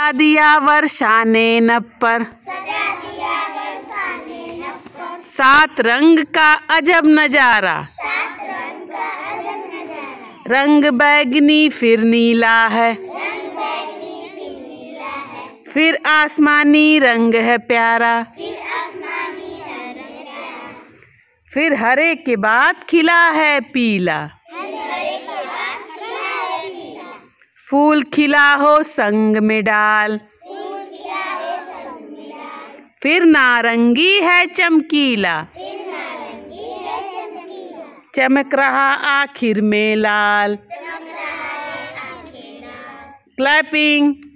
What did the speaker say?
दिया वर्षा ने न पर सात रंग का अजब नजारा रंग बैगनी फिर नीला है फिर आसमानी रंग है प्यारा फिर हरे के बाद खिला है पीला फूल खिला हो संग में डाल फिर नारंगी है चमकीला चमक रहा आखिर में लाल क्लैपिंग